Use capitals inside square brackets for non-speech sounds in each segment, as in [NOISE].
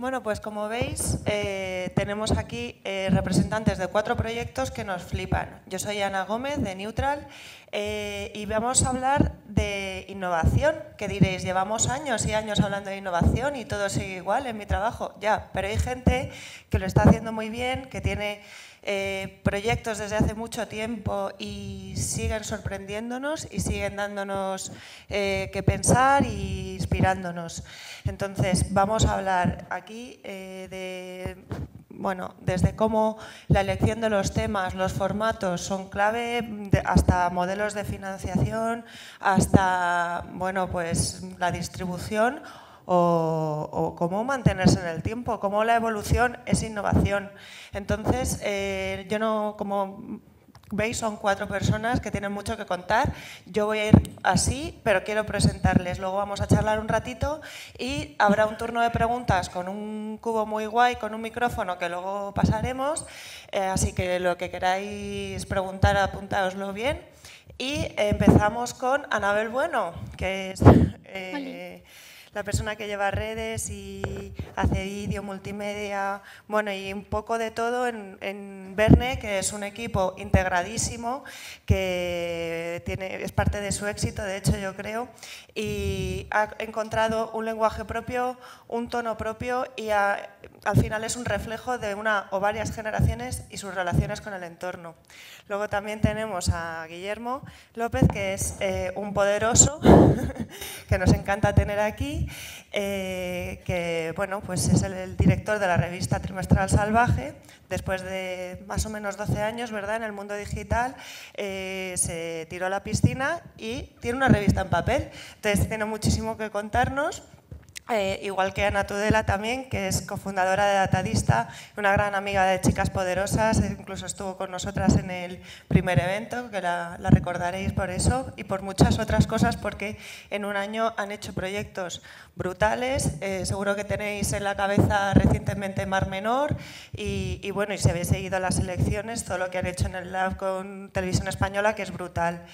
Bueno, pues como veis, eh, tenemos aquí eh, representantes de cuatro proyectos que nos flipan. Yo soy Ana Gómez, de Neutral, eh, y vamos a hablar de innovación, que diréis, llevamos años y años hablando de innovación y todo sigue igual en mi trabajo, ya, pero hay gente que lo está haciendo muy bien, que tiene eh, proyectos desde hace mucho tiempo y siguen sorprendiéndonos y siguen dándonos eh, que pensar e inspirándonos. Entonces, vamos a hablar aquí eh, de bueno, desde cómo la elección de los temas, los formatos son clave, hasta modelos de financiación, hasta bueno, pues la distribución o, cómo mantenerse en el tiempo, cómo la evolución es innovación. Entonces, eh, yo no, como veis son cuatro personas que tienen mucho que contar. Yo voy a ir así, pero quiero presentarles. Luego vamos a charlar un ratito y habrá un turno de preguntas con un cubo muy guay, con un micrófono que luego pasaremos. Eh, así que lo que queráis preguntar, apuntaoslo bien. Y empezamos con Anabel Bueno, que es... Eh, la persona que lleva redes y hace vídeo, multimedia, bueno, y un poco de todo en, Verne, que es un equipo integradísimo, que tiene, es parte de su éxito, de hecho yo creo, y ha encontrado un lenguaje propio, un tono propio y ha al final es un reflejo de una o varias generaciones y sus relaciones con el entorno. Luego también tenemos a Guillermo López, que es eh, un poderoso [LAUGHS] que nos encanta tener aquí, eh, que bueno, pues es el, director de la revista Trimestral Salvaje. Después de más o menos 12 años ¿verdad? en el mundo digital, eh, se tiró a la piscina y tiene una revista en papel. Entonces tiene muchísimo que contarnos. Eh, igual que Ana Tudela también, que es cofundadora de Datadista, una gran amiga de Chicas Poderosas, e incluso estuvo con nosotras en el primer evento, que la, recordaréis por eso, y por muchas otras cosas, porque en un año han hecho proyectos brutales, eh, seguro que tenéis en la cabeza recientemente Mar Menor, y, y, bueno, y se habéis seguido las elecciones, todo lo que han hecho en el Lab con Televisión Española, que es brutal.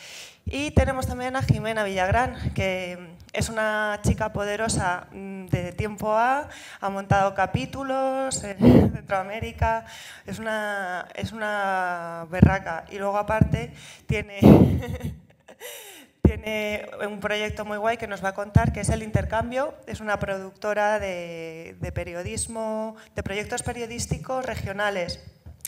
Y tenemos también a Jimena Villagrán, que es una chica poderosa mm, de tiempo A, ha montado capítulos en [LAUGHS] Centroamérica, es una, es una berraca. Y luego aparte tiene, [LAUGHS] tiene un proyecto muy guay que nos va a contar, que es el intercambio. Es una productora de, periodismo, de proyectos periodísticos regionales.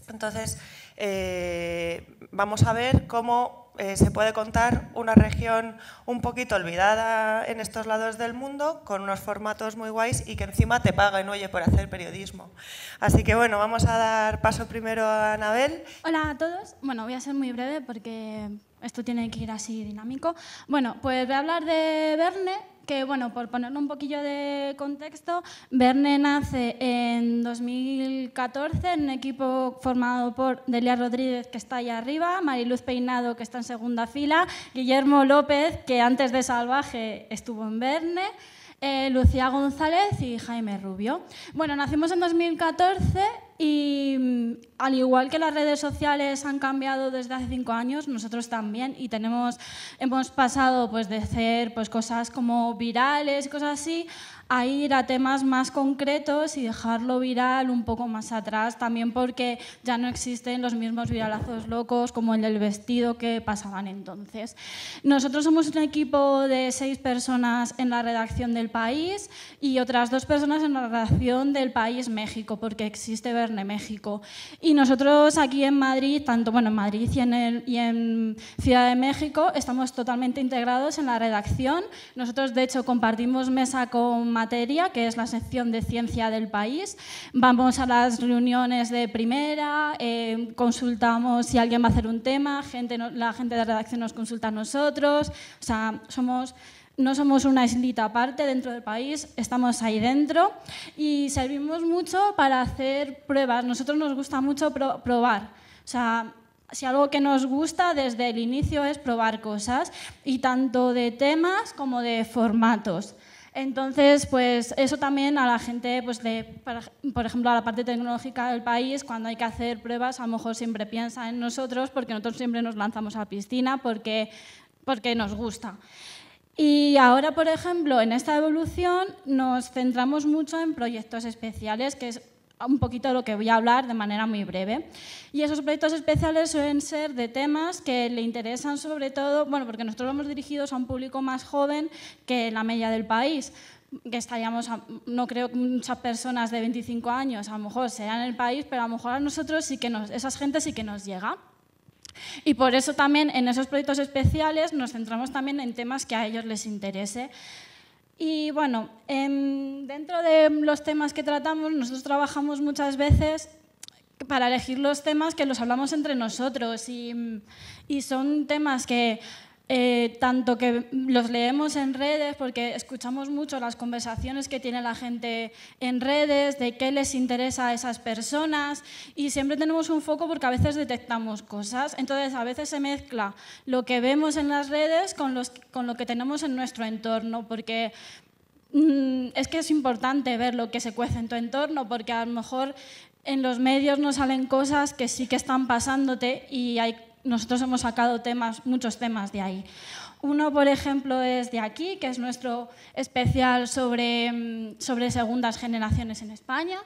Entonces, eh, vamos a ver cómo eh, se puede contar una región un poquito olvidada en estos lados del mundo, con unos formatos muy guays y que encima te pagan, oye, por hacer periodismo. Así que bueno, vamos a dar paso primero a Anabel. Hola a todos. Bueno, voy a ser muy breve porque esto tiene que ir así dinámico. Bueno, pues voy a hablar de Verne, que, bueno, por poner un poquillo de contexto, Verne nace en 2014 en un equipo formado por Delia Rodríguez, que está allá arriba, Mariluz Peinado, que está en segunda fila, Guillermo López, que antes de Salvaje estuvo en Verne, eh, Lucía González y Jaime Rubio. Bueno, nacimos en 2014 y mm, al igual que las redes sociales han cambiado desde hace cinco años, nosotros también y tenemos, hemos pasado pues, de hacer pues, cosas como virales, y cosas así, a ir a temas más concretos y dejarlo viral un poco más atrás, también porque ya no existen los mismos viralazos locos como el del vestido que pasaban entonces. Nosotros somos un equipo de seis personas en la redacción del país y otras dos personas en la redacción del país México, porque existe de México. Y nosotros aquí en Madrid, tanto bueno, en Madrid y en, en Ciudad de México, estamos totalmente integrados en la redacción. Nosotros, de hecho, compartimos mesa con materia, que es la sección de ciencia del país. Vamos a las reuniones de primera, eh, consultamos si alguien va a hacer un tema, gente, la gente de redacción nos consulta a nosotros. O sea, somos no somos una islita aparte dentro del país, estamos ahí dentro y servimos mucho para hacer pruebas. Nosotros nos gusta mucho probar. O sea, si algo que nos gusta desde el inicio es probar cosas, y tanto de temas como de formatos. Entonces, pues eso también a la gente, pues de, por ejemplo, a la parte tecnológica del país, cuando hay que hacer pruebas, a lo mejor siempre piensa en nosotros, porque nosotros siempre nos lanzamos a la piscina, porque, porque nos gusta. Y ahora, por ejemplo, en esta evolución nos centramos mucho en proyectos especiales, que es un poquito de lo que voy a hablar de manera muy breve. Y esos proyectos especiales suelen ser de temas que le interesan sobre todo, bueno, porque nosotros vamos dirigidos a un público más joven que la media del país que estaríamos, no creo que muchas personas de 25 años a lo mejor sean en el país, pero a lo mejor a nosotros sí que nos, esas gentes sí que nos llega. Y por eso también en esos proyectos especiales nos centramos también en temas que a ellos les interese. Y bueno, em, dentro de los temas que tratamos, nosotros trabajamos muchas veces para elegir los temas que los hablamos entre nosotros y, y son temas que eh, tanto que los leemos en redes, porque escuchamos mucho las conversaciones que tiene la gente en redes, de qué les interesa a esas personas, y siempre tenemos un foco porque a veces detectamos cosas. Entonces, a veces se mezcla lo que vemos en las redes con, lo que tenemos en nuestro entorno, porque mm, es que es importante ver lo que se cuece en tu entorno, porque a lo mejor en los medios no salen cosas que sí que están pasándote y hay nosotros hemos sacado temas, muchos temas de ahí. Uno, por ejemplo, es de aquí, que es nuestro especial sobre, mm, sobre segundas generaciones en España.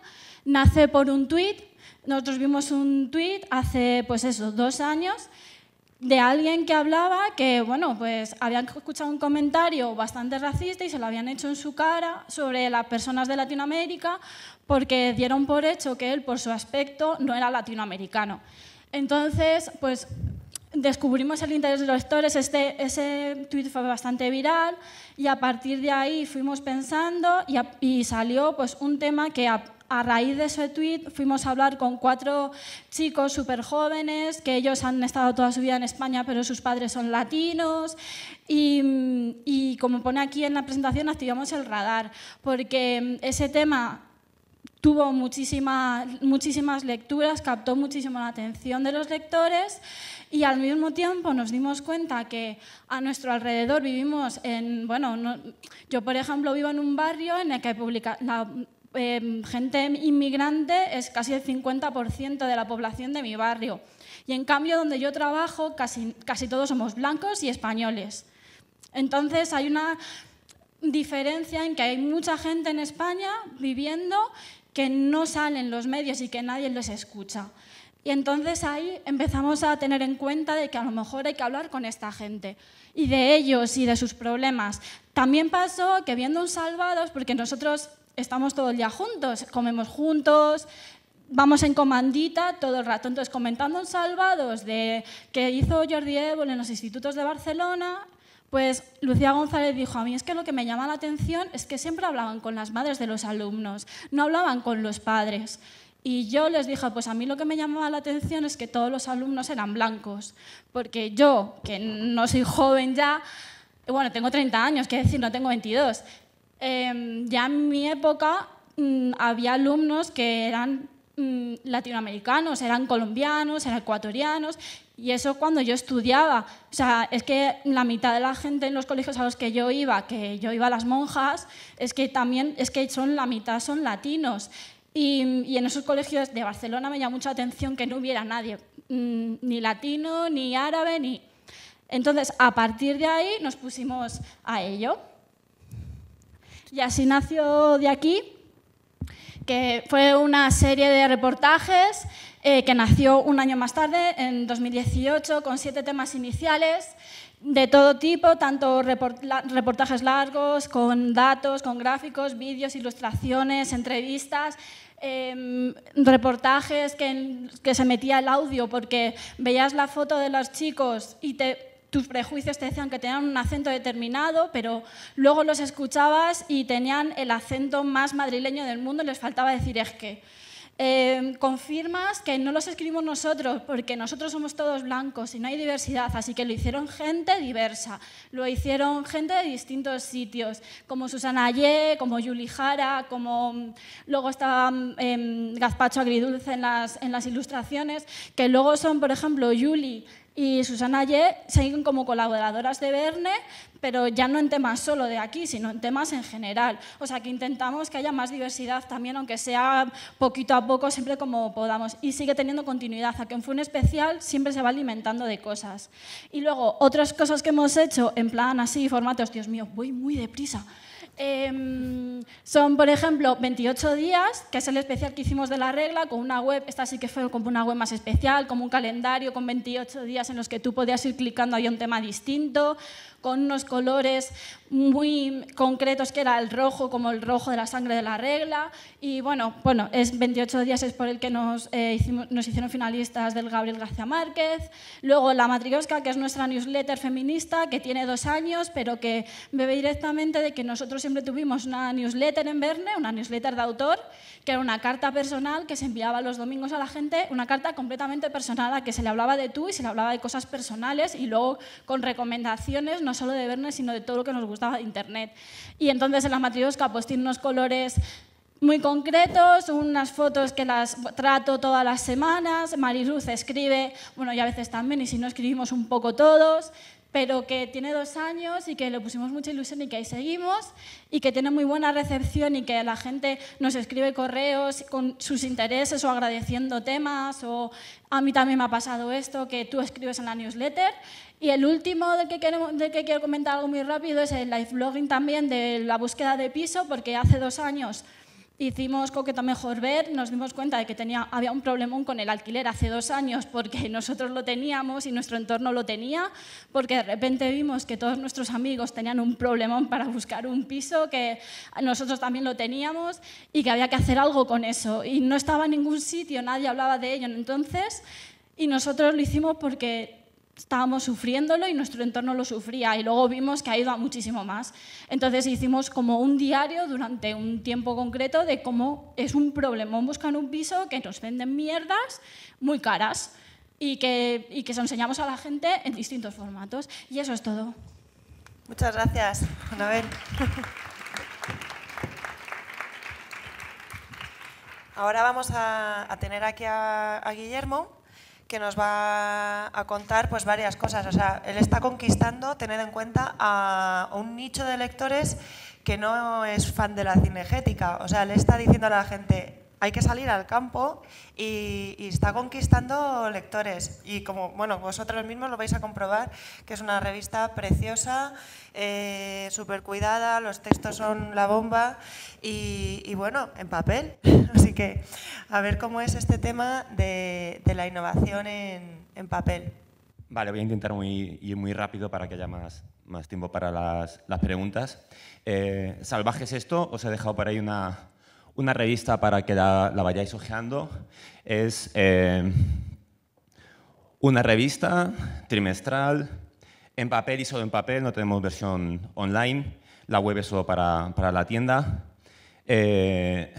Nace por un tuit. Nosotros vimos un tuit hace, pues dos años de alguien que hablaba que, bueno, pues habían escuchado un comentario bastante racista y se lo habían hecho en su cara sobre las personas de Latinoamérica porque dieron por hecho que él, por su aspecto, no era latinoamericano. Entonces, pues descubrimos el interés de los lectores, este, ese tweet fue bastante viral y a partir de ahí fuimos pensando y, salió pues, un tema que a, raíz de ese tweet fuimos a hablar con cuatro chicos súper jóvenes que ellos han estado toda su vida en España pero sus padres son latinos y, y como pone aquí en la presentación activamos el radar porque ese tema tuvo muchísimas, muchísimas lecturas, captó muchísimo la atención de los lectores y al mismo tiempo nos dimos cuenta que a nuestro alrededor vivimos en, bueno, yo por ejemplo vivo en un barrio en el que publica, la em, gente inmigrante es casi el 50% de la población de mi barrio y en cambio donde yo trabajo casi, casi todos somos blancos y españoles. Entonces hay una diferencia en que hay mucha gente en España viviendo que no salen los medios y que nadie los escucha. Y entonces ahí empezamos a tener en cuenta de que a lo mejor hay que hablar con esta gente y de ellos y de sus problemas. También pasó que viendo un Salvados, porque nosotros estamos todo el día juntos, comemos juntos, vamos en comandita todo el rato. Entonces, comentando Un Salvados de que hizo Jordi Évole en los institutos de Barcelona, pues Lucía González dijo, a mí es que lo que me llama la atención es que siempre hablaban con las madres de los alumnos, no hablaban con los padres. Y yo les dije, pues a mí lo que me llamaba la atención es que todos los alumnos eran blancos, porque yo, que no soy joven ya, bueno, tengo 30 años, quiero decir, no tengo 22, em, ya en mi época mm, había alumnos que eran Mm, latinoamericanos, eran colombianos, eran ecuatorianos, y eso cuando yo estudiaba. O sea, es que la mitad de la gente en los colegios a los que yo iba, que yo iba a las monjas, es que también, es que son la mitad son latinos. Y, en esos colegios de Barcelona me llamó mucha atención que no hubiera nadie, mm, ni latino, ni árabe, ni... Entonces, a partir de ahí nos pusimos a ello. Y así nació de aquí que fue una serie de reportajes eh, que nació un año más tarde, en 2018, con siete temas iniciales de todo tipo, tanto reportajes largos, con datos, con gráficos, vídeos, ilustraciones, entrevistas, em, reportajes que, que, se metía el audio porque veías la foto de los chicos y te tus prejuicios te decían que tenían un acento determinado, pero luego los escuchabas y tenían el acento más madrileño del mundo les faltaba decir es que. Eh, confirmas que no los escribimos nosotros, porque nosotros somos todos blancos y no hay diversidad, así que lo hicieron gente diversa, lo hicieron gente de distintos sitios, como Susana Ayer, como Yuli Jara, como mm, luego estaba mm, em, Gazpacho Agridulce en las, en las ilustraciones, que luego son, por ejemplo, Yuli, y Susana Ye siguen como colaboradoras de Verne, pero ya no en temas solo de aquí, sino en temas en general. O sea, que intentamos que haya más diversidad también, aunque sea poquito a poco, siempre como podamos. Y sigue teniendo continuidad, aquí fue un especial, siempre se va alimentando de cosas. Y luego, otras cosas que hemos hecho, en plan así, formatos, Dios mío, voy muy deprisa. Em, son, por ejemplo, 28 días, que es el especial que hicimos de la regla, con una web, esta sí que fue como una web más especial, como un calendario con 28 días en los que tú podías ir clicando, había un tema distinto, con unos colores muy concretos que era el rojo, como el rojo de la sangre de la regla. Y bueno, bueno es 28 días es por el que nos, eh, nos hicieron finalistas del Gabriel García Márquez. Luego La Matriosca, que es nuestra newsletter feminista, que tiene dos años, pero que bebe directamente de que nosotros siempre tuvimos una newsletter en Verne, una newsletter de autor, que era una carta personal que se enviaba los domingos a la gente, una carta completamente personal a que se le hablaba de tú y se le hablaba de cosas personales y luego con recomendaciones. no? no solo de vernos, sino de todo lo que nos gustaba de Internet. Y entonces en la matriosca pues tiene unos colores muy concretos, unas fotos que las trato todas las semanas, Mariluz escribe, bueno, y a veces también, y si no escribimos un poco todos, pero que tiene dos años y que le pusimos mucha ilusión y que ahí seguimos y que tiene muy buena recepción y que la gente nos escribe correos con sus intereses o agradeciendo temas o a mí también me ha pasado esto que tú escribes en la newsletter y el último del que, que quiero comentar algo muy rápido es el live blogging también de la búsqueda de piso, porque hace dos años hicimos Coqueta Mejor Ver, nos dimos cuenta de que tenía, había un problemón con el alquiler hace dos años porque [LAUGHS] nosotros lo teníamos y nuestro entorno lo tenía, porque de repente vimos que todos nuestros amigos tenían un problemón para buscar un piso, que nosotros también lo teníamos y que había que hacer algo con eso. Y no estaba en ningún sitio, nadie hablaba de ello entonces y nosotros lo hicimos porque estábamos sufriéndolo y nuestro entorno lo sufría y luego vimos que ha ido a muchísimo más. Entonces hicimos como un diario durante un tiempo concreto de cómo es un problemón buscar un piso que nos venden mierdas muy caras y que, y que enseñamos a la gente en distintos formatos. Y eso es todo. Muchas gracias, Anabel. Ahora vamos a, tener aquí a Guillermo que nos va a contar pues varias cosas. O sea, él está conquistando, ...tener en cuenta, a un nicho de lectores que no es fan de la cinegética. O sea, le está diciendo a la gente, hay que salir al campo y, está conquistando lectores. Y como bueno, vosotros mismos lo vais a comprobar, que es una revista preciosa, eh, súper cuidada, los textos son la bomba y, bueno, en papel. [LAUGHS] Así que a ver cómo es este tema de, la innovación en, papel. Vale, voy a intentar muy, ir muy rápido para que haya más, tiempo para las, preguntas. Eh, ¿Salvajes esto? Os he dejado por ahí una, una revista para que la, vayáis hojeando. Es eh, una revista trimestral, en papel y solo en papel, no tenemos versión online. La web es solo para, la tienda. Eh,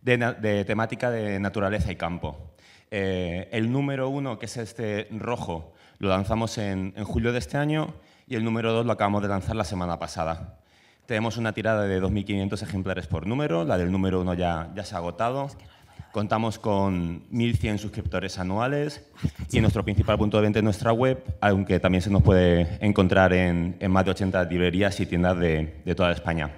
de, temática de naturaleza y campo. Eh, el número uno, que es este rojo, lo lanzamos en julio de este año y el número dos lo acabamos de lanzar la semana pasada. Tenemos una tirada de 2.500 ejemplares por número, la del número 1 ya, ya se ha agotado. Contamos con 1.100 suscriptores anuales ah, y nuestro principal punto de venta es nuestra web, aunque también se nos puede encontrar en, más de 80 librerías y tiendas de, toda España.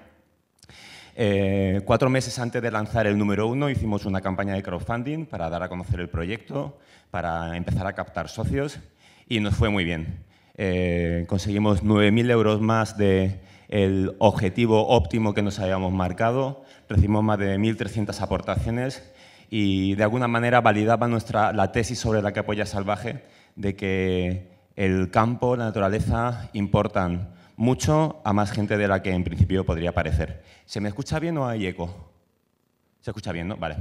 Eh, cuatro meses antes de lanzar el número uno hicimos una campaña de crowdfunding para dar a conocer el proyecto, para empezar a captar socios y nos fue muy bien. Eh, conseguimos 9.000 euros más de, el objetivo óptimo que nos habíamos marcado. Recibimos más de 1.300 aportaciones y de alguna manera validaba nuestra, la tesis sobre la que apoya Salvaje de que el campo, la naturaleza importan mucho a más gente de la que en principio podría parecer. ¿Se me escucha bien o hay eco? ¿Se escucha bien, no? Vale.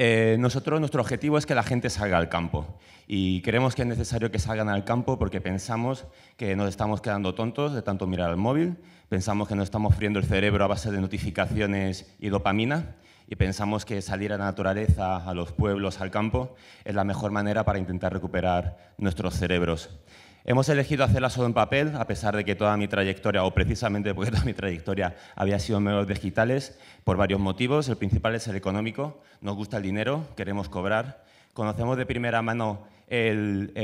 Eh, nosotros, nuestro objetivo es que la gente salga al campo y creemos que es necesario que salgan al campo porque pensamos que nos estamos quedando tontos de tanto mirar al móvil, pensamos que nos estamos friendo el cerebro a base de notificaciones y dopamina y pensamos que salir a la naturaleza, a los pueblos, al campo, es la mejor manera para intentar recuperar nuestros cerebros. Hemos elegido hacerla solo en papel, a pesar de que toda mi trayectoria, o precisamente porque toda mi trayectoria había sido en medios digitales, por varios motivos. El principal es el económico. Nos gusta el dinero, queremos cobrar. Conocemos de primera mano el,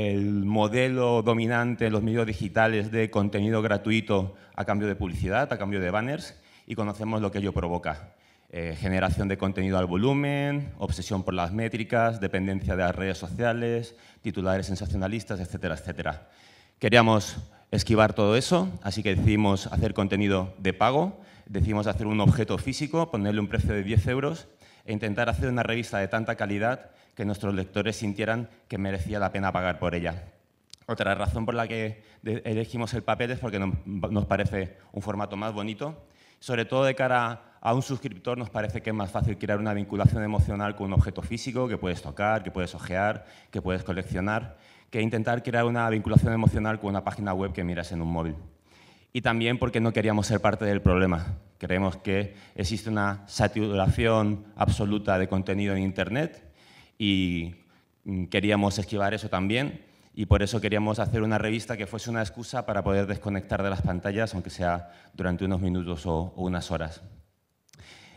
modelo dominante en los medios digitales de contenido gratuito a cambio de publicidad, a cambio de banners, y conocemos lo que ello provoca. Eh, generación de contenido al volumen, obsesión por las métricas, dependencia de las redes sociales, titulares sensacionalistas, etcétera, etcétera. Queríamos esquivar todo eso, así que decidimos hacer contenido de pago, decidimos hacer un objeto físico, ponerle un precio de 10 euros e intentar hacer una revista de tanta calidad que nuestros lectores sintieran que merecía la pena pagar por ella. Otra razón por la que elegimos el papel es porque nos parece un formato más bonito, sobre todo de cara a un suscriptor nos parece que es más fácil crear una vinculación emocional con un objeto físico que puedes tocar, que puedes ojear, que puedes coleccionar que intentar crear una vinculación emocional con una página web que miras en un móvil. Y también porque no queríamos ser parte del problema. Creemos que existe una saturación absoluta de contenido en Internet y mm, queríamos esquivar eso también y por eso queríamos hacer una revista que fuese una excusa para poder desconectar de las pantallas, aunque sea durante unos minutos o, unas horas.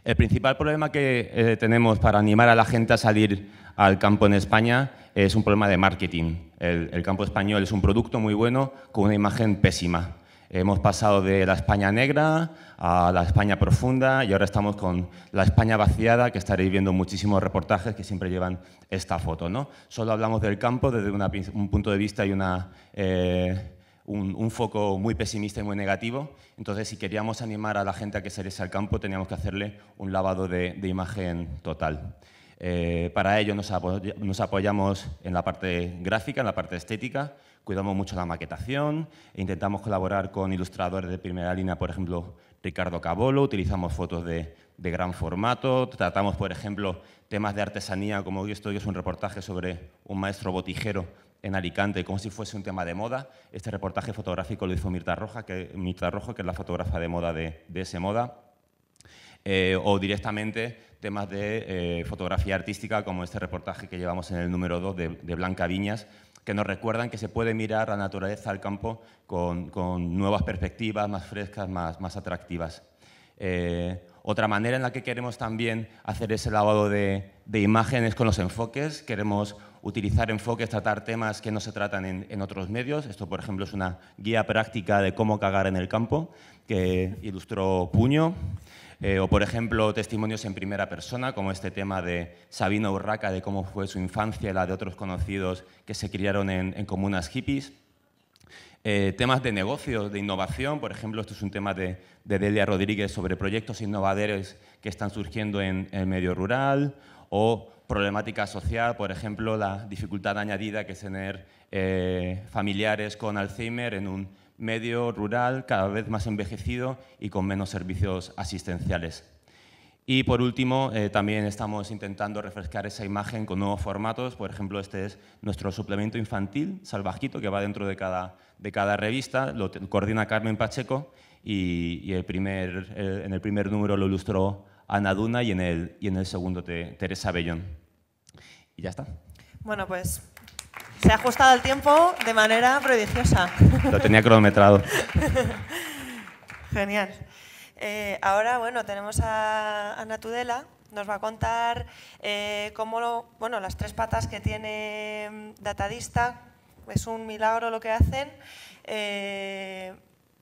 El principal problema que eh, tenemos para animar a la gente a salir al campo en España es un problema de marketing. El, campo español es un producto muy bueno con una imagen pésima. Hemos pasado de la España negra a la España profunda y ahora estamos con la España vaciada, que estaréis viendo muchísimos reportajes que siempre llevan esta foto. ¿no? Solo hablamos del campo desde un punto de vista y una... Eh, un, foco muy pesimista y muy negativo. Entonces, si queríamos animar a la gente a que saliese al campo, teníamos que hacerle un lavado de imagen total. Eh, para ello nos, apoyamos en la parte gráfica, en la parte estética, cuidamos mucho la maquetación intentamos colaborar con ilustradores de primera línea, por ejemplo, Ricardo Cabolo, utilizamos fotos de, gran formato, tratamos, por ejemplo, temas de artesanía, como esto es un reportaje sobre un maestro botijero en Alicante, como si fuese un tema de moda. Este reportaje fotográfico lo hizo Mirta, Roja, que, Mirta Rojo, que es la fotógrafa de moda de, de ese moda. Eh, o directamente temas de eh, fotografía artística, como este reportaje que llevamos en el número 2 de, Blanca Viñas, que nos recuerdan que se puede mirar la naturaleza al campo con, nuevas perspectivas, más frescas, más, más atractivas. Eh, otra manera en la que queremos también hacer ese lavado de, de imágenes con los enfoques. Queremos utilizar enfoques, tratar temas que no se tratan en, en, otros medios. Esto, por ejemplo, es una guía práctica de cómo cagar en el campo que ilustró Puño. Eh, o, por ejemplo, testimonios en primera persona, como este tema de Sabino Urraca, de cómo fue su infancia y la de otros conocidos que se criaron en, comunas hippies. Eh, temas de negocios, de innovación, por ejemplo, esto es un tema de, Delia Rodríguez sobre proyectos innovadores que están surgiendo en, el medio rural, o problemática social, por ejemplo, la dificultad añadida que es tener eh, familiares con Alzheimer en un medio rural cada vez más envejecido y con menos servicios asistenciales. Y por último, eh, también estamos intentando refrescar esa imagen con nuevos formatos. Por ejemplo, este es nuestro suplemento infantil, Salvajito, que va dentro de cada, de cada revista. Lo coordina Carmen Pacheco y, el primer, en el primer número lo ilustró Ana Duna y en el, y en el segundo Teresa Bellón. Y ya está. Bueno, pues se ha ajustado el tiempo de manera prodigiosa. Lo tenía cronometrado. Genial. Eh, ahora, bueno, tenemos a, Ana Tudela, nos va a contar eh, cómo bueno, las tres patas que tiene mm, Datadista, es un milagro lo que hacen, eh,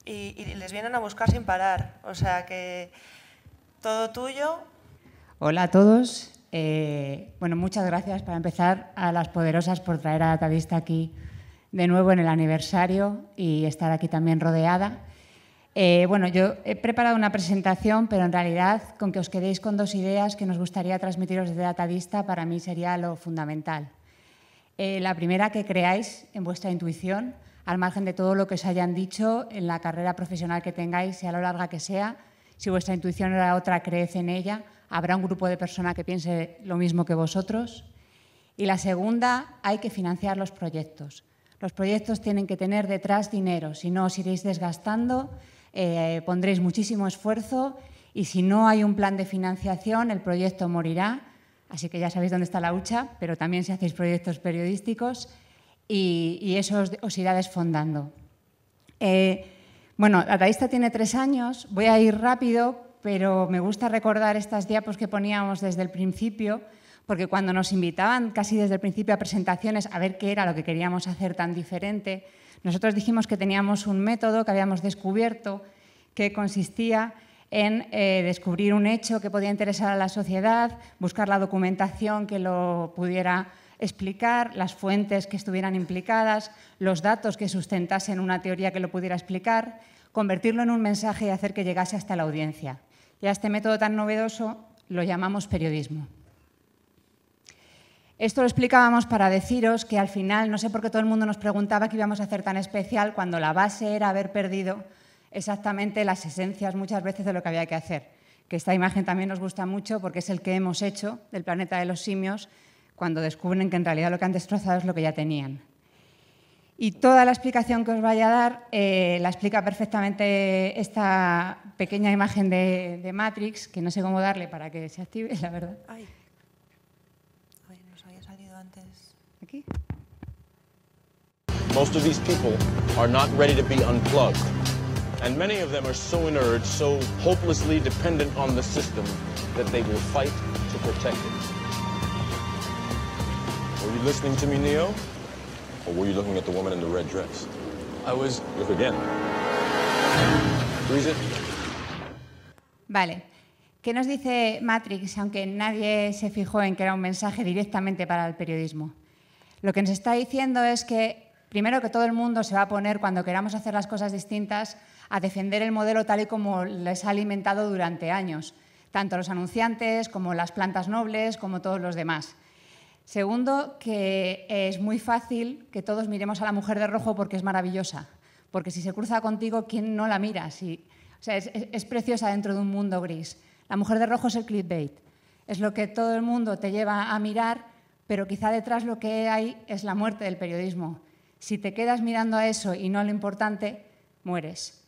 y, les vienen a buscar sin parar. O sea que todo tuyo. Hola a todos. bueno, muchas gracias para empezar a las poderosas por traer a Datadista aquí de nuevo en el aniversario y estar aquí también rodeada. Eh, bueno, yo he preparado una presentación, pero en realidad con que os quedéis con dos ideas que nos gustaría transmitiros desde Vista, para mí sería lo fundamental. Eh, la primera, que creáis en vuestra intuición, al margen de todo lo que os hayan dicho en la carrera profesional que tengáis, sea lo larga que sea, si vuestra intuición era otra, crece en ella, habrá un grupo de personas que piense lo mismo que vosotros. Y la segunda, hay que financiar los proyectos. Los proyectos tienen que tener detrás dinero, si no os iréis desgastando, eh, pondréis muchísimo esfuerzo y si no hay un plan de financiación, el proyecto morirá. Así que ya sabéis dónde está la hucha, pero también si hacéis proyectos periodísticos y, eso os, irá desfondando. Eh, bueno, bueno, taísta tiene tres años, voy a ir rápido, pero me gusta recordar estas diapos que poníamos desde el principio porque cuando nos invitaban casi desde el principio a presentaciones a ver qué era lo que queríamos hacer tan diferente, nosotros dijimos que teníamos un método que habíamos descubierto que consistía en eh, descubrir un hecho que podía interesar a la sociedad, buscar la documentación que lo pudiera explicar, las fuentes que estuvieran implicadas, los datos que sustentasen una teoría que lo pudiera explicar, convertirlo en un mensaje y hacer que llegase hasta la audiencia. Y a este método tan novedoso lo llamamos periodismo. Esto lo explicábamos para deciros que al final, no sé por qué todo el mundo nos preguntaba qué íbamos a hacer tan especial cuando la base era haber perdido exactamente las esencias muchas veces de lo que había que hacer. Que esta imagen también nos gusta mucho porque es el que hemos hecho del planeta de los simios cuando descubren que en realidad lo que han destrozado es lo que ya tenían. Y toda la explicación que os vaya a dar eh, la explica perfectamente esta pequeña imagen de, Matrix, que no sé cómo darle para que se active, [LAUGHS] la verdad. Most of these people are not ready to be unplugged. And many of them are so inert, so hopelessly dependent on the system that they will fight to protect it. Were you listening to me, Neo? Or were you looking at the woman in the red dress? I was... Look again. Freeze it. Vale. ¿Qué nos dice Matrix, aunque nadie se fijó en que era un mensaje directamente para el periodismo? Lo que nos está diciendo es que, primero, que todo el mundo se va a poner, cuando queramos hacer las cosas distintas, a defender el modelo tal y como les ha alimentado durante años, tanto los anunciantes como las plantas nobles, como todos los demás. Segundo, que es muy fácil que todos miremos a la mujer de rojo porque es maravillosa, porque si se cruza contigo, ¿quién no la mira? Si, es, es preciosa dentro de un mundo gris. La mujer de rojo es el clickbait, es lo que todo el mundo te lleva a mirar pero quizá detrás lo que hay es la muerte del periodismo. Si te quedas mirando a eso y no a lo importante, mueres.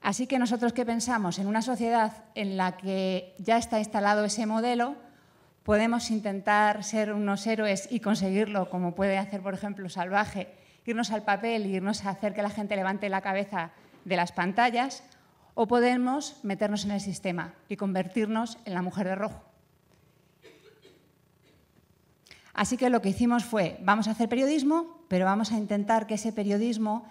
Así que nosotros que pensamos en una sociedad en la que ya está instalado ese modelo, podemos intentar ser unos héroes y conseguirlo, como puede hacer, por ejemplo, Salvaje, irnos al papel, irnos a hacer que la gente levante la cabeza de las pantallas, o podemos meternos en el sistema y convertirnos en la mujer de rojo. Así que lo que hicimos fue, vamos a hacer periodismo, pero vamos a intentar que ese periodismo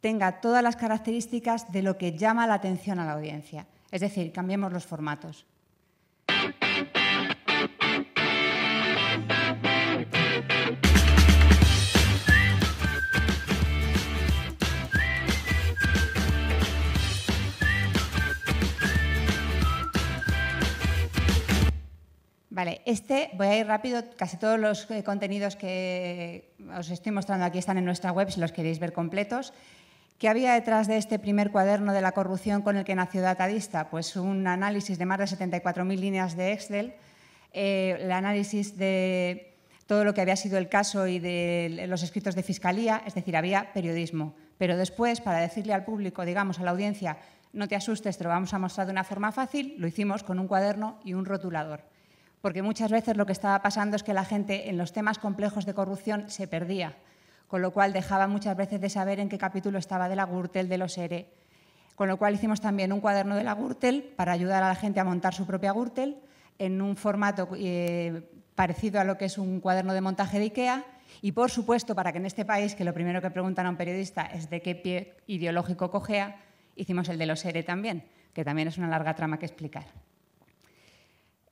tenga todas las características de lo que llama la atención a la audiencia. Es decir, cambiemos los formatos. Vale, este voy a ir rápido. Casi todos los eh, contenidos que os estoy mostrando aquí están en nuestra web si los queréis ver completos. ¿Qué había detrás de este primer cuaderno de la corrupción con el que nació Datadista? Pues un análisis de más de 74.000 líneas de Excel, eh, el análisis de todo lo que había sido el caso y de los escritos de fiscalía, es decir, había periodismo. Pero después, para decirle al público, digamos, a la audiencia, no te asustes, te lo vamos a mostrar de una forma fácil, lo hicimos con un cuaderno y un rotulador porque muchas veces lo que estaba pasando es que la gente en los temas complejos de corrupción se perdía, con lo cual dejaba muchas veces de saber en qué capítulo estaba de la Gürtel, de los ERE. Con lo cual hicimos también un cuaderno de la Gürtel para ayudar a la gente a montar su propia Gürtel en un formato eh, parecido a lo que es un cuaderno de montaje de IKEA. Y por supuesto, para que en este país, que lo primero que preguntan a un periodista es de qué pie ideológico cojea, hicimos el de los ERE también, que también es una larga trama que explicar.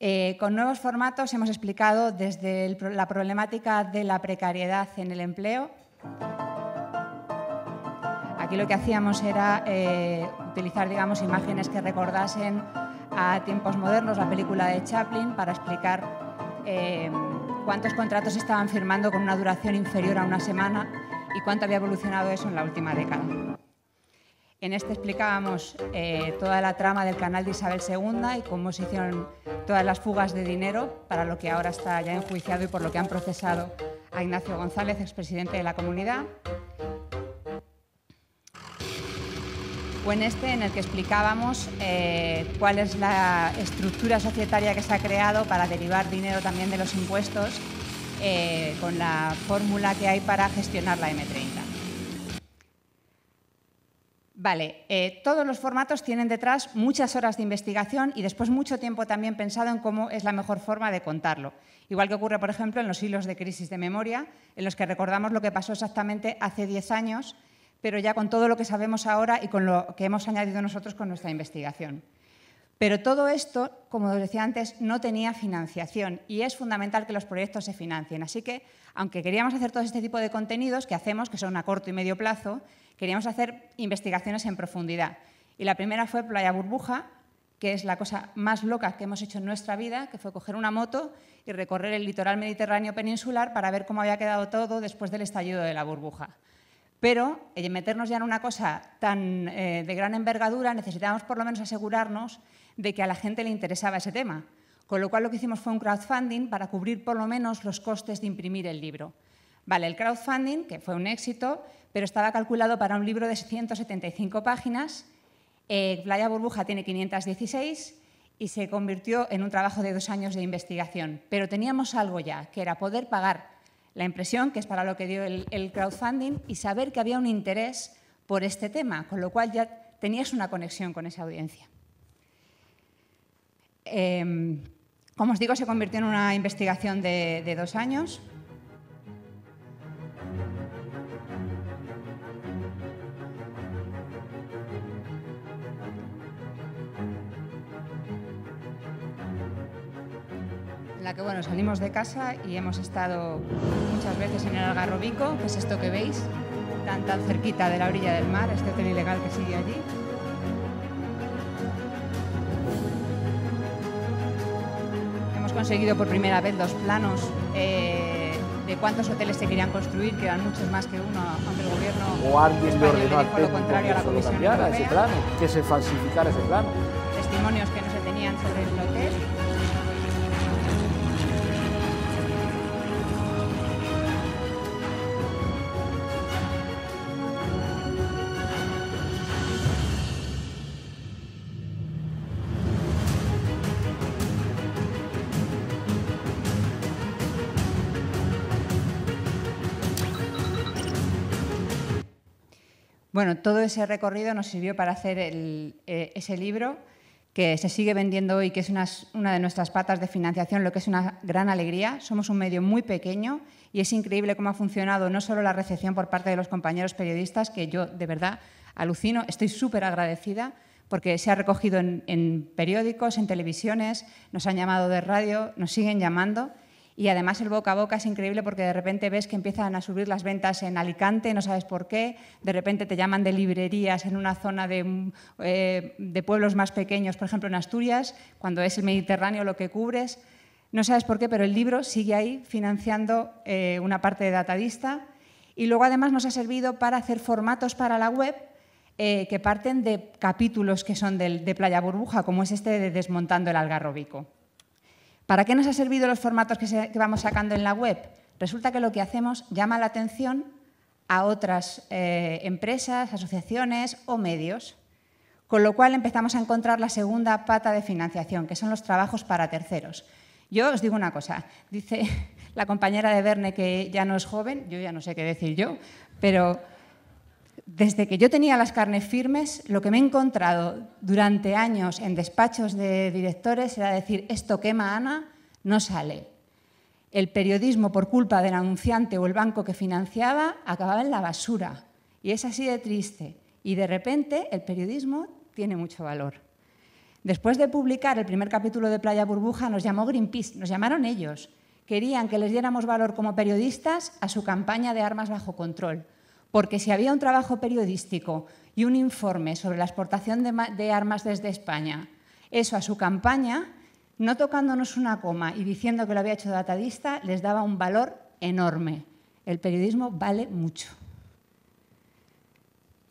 Eh, con nuevos formatos hemos explicado desde la problemática de la precariedad en el empleo. Aquí lo que hacíamos era eh, utilizar imágenes que recordasen a tiempos modernos la película de Chaplin para explicar eh, cuántos contratos estaban firmando con una duración inferior a una semana y cuánto había evolucionado eso en la última década. En este explicábamos eh, toda la trama del canal de Isabel II y cómo se hicieron todas las fugas de dinero para lo que ahora está ya enjuiciado y por lo que han procesado a Ignacio González, expresidente de la comunidad. O en este, en el que explicábamos eh, cuál es la estructura societaria que se ha creado para derivar dinero también de los impuestos eh, con la fórmula que hay para gestionar la M30. Vale, eh, todos los formatos tienen detrás muchas horas de investigación y después mucho tiempo también pensado en cómo es la mejor forma de contarlo. Igual que ocurre, por ejemplo, en los hilos de crisis de memoria, en los que recordamos lo que pasó exactamente hace 10 años, pero ya con todo lo que sabemos ahora y con lo que hemos añadido nosotros con nuestra investigación. Pero todo esto, como decía antes, no tenía financiación y es fundamental que los proyectos se financien. Así que, aunque queríamos hacer todo este tipo de contenidos que hacemos, que son a corto y medio plazo, queríamos hacer investigaciones en profundidad. Y la primera fue Playa Burbuja, que es la cosa más loca que hemos hecho en nuestra vida, que fue coger una moto y recorrer el litoral mediterráneo peninsular para ver cómo había quedado todo después del estallido de la burbuja. Pero eh, meternos ya en una cosa tan eh, de gran envergadura, necesitábamos por lo menos asegurarnos de que a la gente le interesaba ese tema. Con lo cual lo que hicimos fue un crowdfunding para cubrir por lo menos los costes de imprimir el libro. Vale, el crowdfunding, que fue un éxito, pero estaba calculado para un libro de 175 páginas. Eh, Playa Burbuja tiene 516 y se convirtió en un trabajo de dos años de investigación. Pero teníamos algo ya, que era poder pagar la impresión, que es para lo que dio el, crowdfunding, y saber que había un interés por este tema, con lo cual ya tenías una conexión con esa audiencia. Em, como os digo, se convirtió en una investigación de dos años. que bueno, salimos de casa y hemos estado muchas veces en el Algarrobico, que es esto que veis, tan tan cerquita de la orilla del mar, este hotel ilegal que sigue allí. Hemos conseguido por primera vez dos planos eh, de cuántos hoteles se querían construir, que eran muchos más que uno, aunque el gobierno lo contrario a la Comisión que se falsificara ese plano. Testimonios que no se tenían sobre el hotel Bueno, todo ese recorrido nos sirvió para hacer eh, ese libro que se sigue vendiendo hoy, que es una, de nuestras patas de financiación, lo que es una gran alegría. Somos un medio muy pequeño y es increíble cómo ha funcionado no solo la recepción por parte de los compañeros periodistas, que yo de verdad alucino, estoy súper agradecida porque se ha recogido en periódicos, en televisiones, nos han llamado de radio, nos siguen llamando y además el boca a boca es increíble porque de repente ves que empiezan a subir las ventas en Alicante, no sabes por qué, de repente te llaman de librerías en una zona de, eh, pueblos más pequeños, por ejemplo en Asturias, cuando es el Mediterráneo lo que cubres, no sabes por qué, pero el libro sigue ahí financiando eh, una parte de Datadista. Y luego además nos ha servido para hacer formatos para la web eh, que parten de capítulos que son de, de Playa Burbuja, como es este de Desmontando el Algarrobico. ¿Para qué nos han servido los formatos que, vamos sacando en la web? Resulta que lo que hacemos llama la atención a otras eh, empresas, asociaciones o medios, con lo cual empezamos a encontrar la segunda pata de financiación, que son los trabajos para terceros. Yo os digo una cosa, dice [LAUGHS] la compañera de Verne que ya no es joven, yo ya no sé qué decir yo, pero desde que yo tenía las carnes firmes, lo que me he encontrado durante años en despachos de directores era decir, esto quema Ana, no sale. El periodismo, por culpa del anunciante o el banco que financiaba, acababa en la basura. Y es así de triste. Y de repente el periodismo tiene mucho valor. Después de publicar el primer capítulo de Playa Burbuja, nos llamó Greenpeace, nos llamaron ellos. Querían que les diéramos valor como periodistas a su campaña de armas bajo control porque si había un trabajo periodístico y un informe sobre la exportación de, armas desde España, eso a su campaña, no tocándonos una coma y diciendo que lo había hecho Datadista, les daba un valor enorme. El periodismo vale mucho.